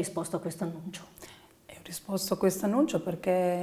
risposto a questo annuncio? Ho risposto a questo annuncio perché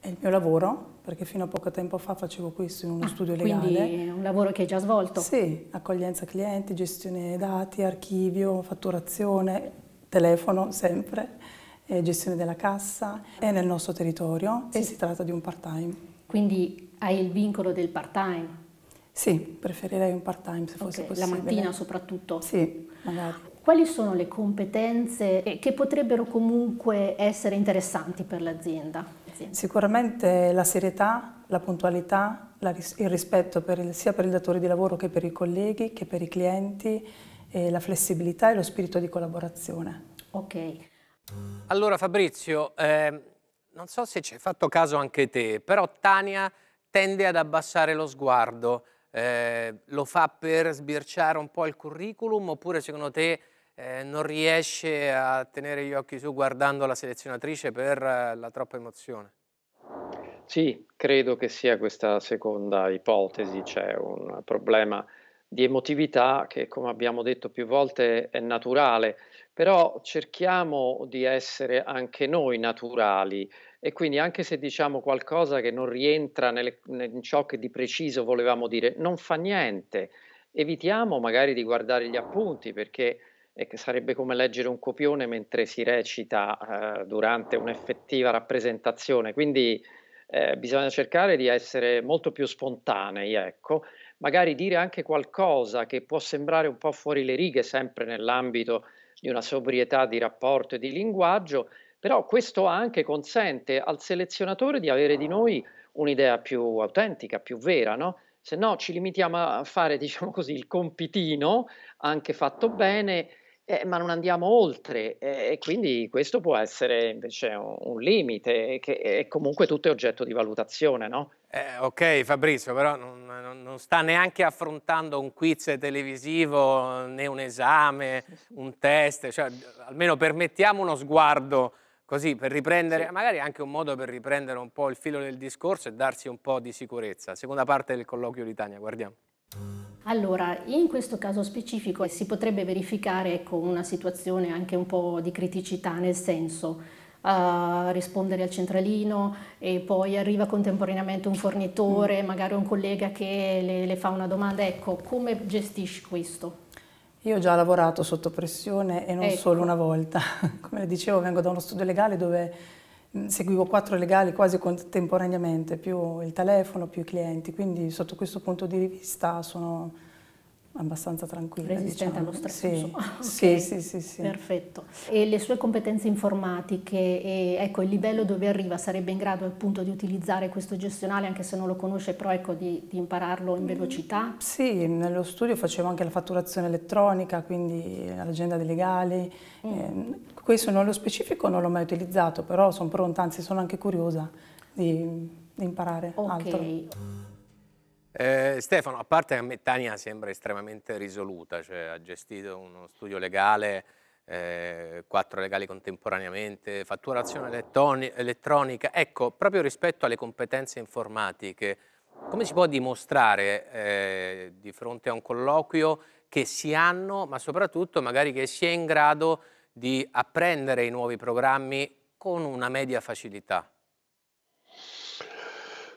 è il mio lavoro, perché fino a poco tempo fa facevo questo in uno ah, studio legale. Quindi è un lavoro che hai già svolto? Sì, accoglienza clienti, gestione dati, archivio, fatturazione, telefono sempre, eh, gestione della cassa. È nel nostro territorio sì. e si tratta di un part-time. Quindi hai il vincolo del part-time? Sì, preferirei un part-time se okay, fosse possibile. La mattina soprattutto? Sì, magari quali sono le competenze che potrebbero comunque essere interessanti per l'azienda? Sicuramente la serietà, la puntualità, la ris il rispetto per il, sia per il datore di lavoro che per i colleghi, che per i clienti, eh, la flessibilità e lo spirito di collaborazione. Ok. Allora Fabrizio, eh, non so se ci hai fatto caso anche te, però Tania tende ad abbassare lo sguardo, eh, lo fa per sbirciare un po' il curriculum oppure secondo te eh, non riesce a tenere gli occhi su guardando la selezionatrice per eh, la troppa emozione? Sì, credo che sia questa seconda ipotesi, c'è cioè un problema di emotività che come abbiamo detto più volte è naturale, però cerchiamo di essere anche noi naturali e quindi anche se diciamo qualcosa che non rientra nelle, in ciò che di preciso volevamo dire, non fa niente, evitiamo magari di guardare gli appunti perché e che sarebbe come leggere un copione mentre si recita eh, durante un'effettiva rappresentazione. Quindi eh, bisogna cercare di essere molto più spontanei, ecco, magari dire anche qualcosa che può sembrare un po' fuori le righe, sempre nell'ambito di una sobrietà di rapporto e di linguaggio, però questo anche consente al selezionatore di avere di noi un'idea più autentica, più vera, no? Se no ci limitiamo a fare, diciamo così, il compitino, anche fatto bene, eh, ma non andiamo oltre eh, e quindi questo può essere invece un, un limite eh, che eh, è comunque tutto oggetto di valutazione, no? Eh, ok Fabrizio, però non, non, non, sta neanche affrontando un quiz televisivo né un esame, un test, cioè, almeno permettiamo uno sguardo così per riprendere, sì. magari anche un modo per riprendere un po' il filo del discorso e darsi un po' di sicurezza. Seconda parte del colloquio di Tania, guardiamo. Allora, in questo caso specifico si potrebbe verificare ecco, una situazione anche un po' di criticità, nel senso a rispondere al centralino e poi arriva contemporaneamente un fornitore, mm. magari un collega che le, le fa una domanda, ecco, come gestisci questo? Io ho già lavorato sotto pressione e non ecco. solo una volta. Come le dicevo, vengo da uno studio legale dove Mm, seguivo quattro legali quasi contemporaneamente, più il telefono, più i clienti, quindi sotto questo punto di vista sono abbastanza tranquilla. Resistente diciamo. allo stress. Sì. Okay. sì. sì, sì, Perfetto. E le sue competenze informatiche, e, ecco il livello dove arriva, sarebbe in grado appunto di utilizzare questo gestionale anche se non lo conosce, però ecco di, di impararlo in mm. velocità? Sì, nello studio facevo anche la fatturazione elettronica, quindi l'agenda dei legali. Mm. Eh, questo nello specifico non l'ho mai utilizzato, però sono pronta, anzi sono anche curiosa di, di imparare Ok. altro. Eh, Stefano, a parte che a me Tania sembra estremamente risoluta, cioè ha gestito uno studio legale, eh, quattro legali contemporaneamente, fatturazione elettronica. Ecco, proprio rispetto alle competenze informatiche, come si può dimostrare eh, di fronte a un colloquio che si hanno, ma soprattutto magari che si è in grado di apprendere i nuovi programmi con una media facilità?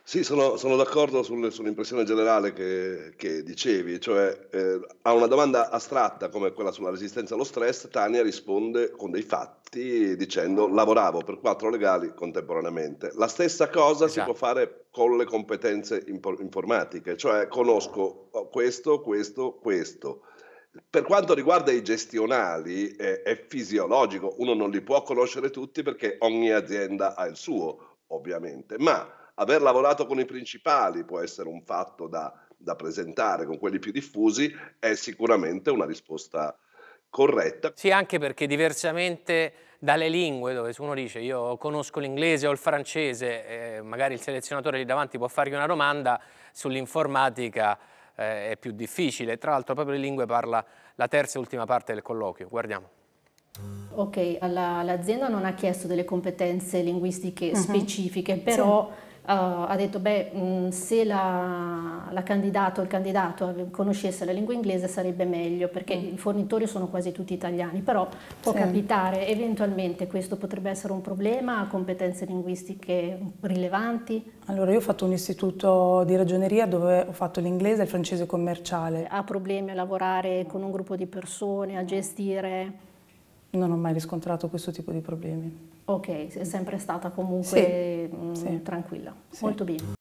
Sì, sono, sono d'accordo sul, sull'impressione generale che, che dicevi, cioè eh, a una domanda astratta come quella sulla resistenza allo stress, Tania risponde con dei fatti dicendo lavoravo per quattro legali contemporaneamente. La stessa cosa esatto. si può esatto. fare con le competenze informatiche, cioè conosco questo, questo, questo. Per quanto riguarda i gestionali, eh, è fisiologico, uno non li può conoscere tutti perché ogni azienda ha il suo, ovviamente, ma Aver lavorato con i principali può essere un fatto da, da presentare, con quelli più diffusi è sicuramente una risposta corretta. Sì, anche perché diversamente dalle lingue, dove uno dice io conosco l'inglese o il francese, eh, magari il selezionatore lì davanti può fargli una domanda, sull'informatica eh, è più difficile. Tra l'altro proprio le lingue parla la terza e ultima parte del colloquio. Guardiamo. Ok, l'azienda non ha chiesto delle competenze linguistiche uh mhm. -huh. specifiche, però... Sì eh, ha detto beh mm, se la, la candidata o il candidato conoscesse la lingua inglese sarebbe meglio perché mm. i fornitori sono quasi tutti italiani però può sì. capitare eventualmente questo potrebbe essere un problema competenze linguistiche rilevanti allora io ho fatto un istituto di ragioneria dove ho fatto l'inglese e il francese commerciale ha problemi a lavorare con un gruppo di persone a gestire non ho mai riscontrato questo tipo di problemi. Ok, è sempre stata comunque sì, mh, mm, sì. tranquilla. Sì. Molto bene.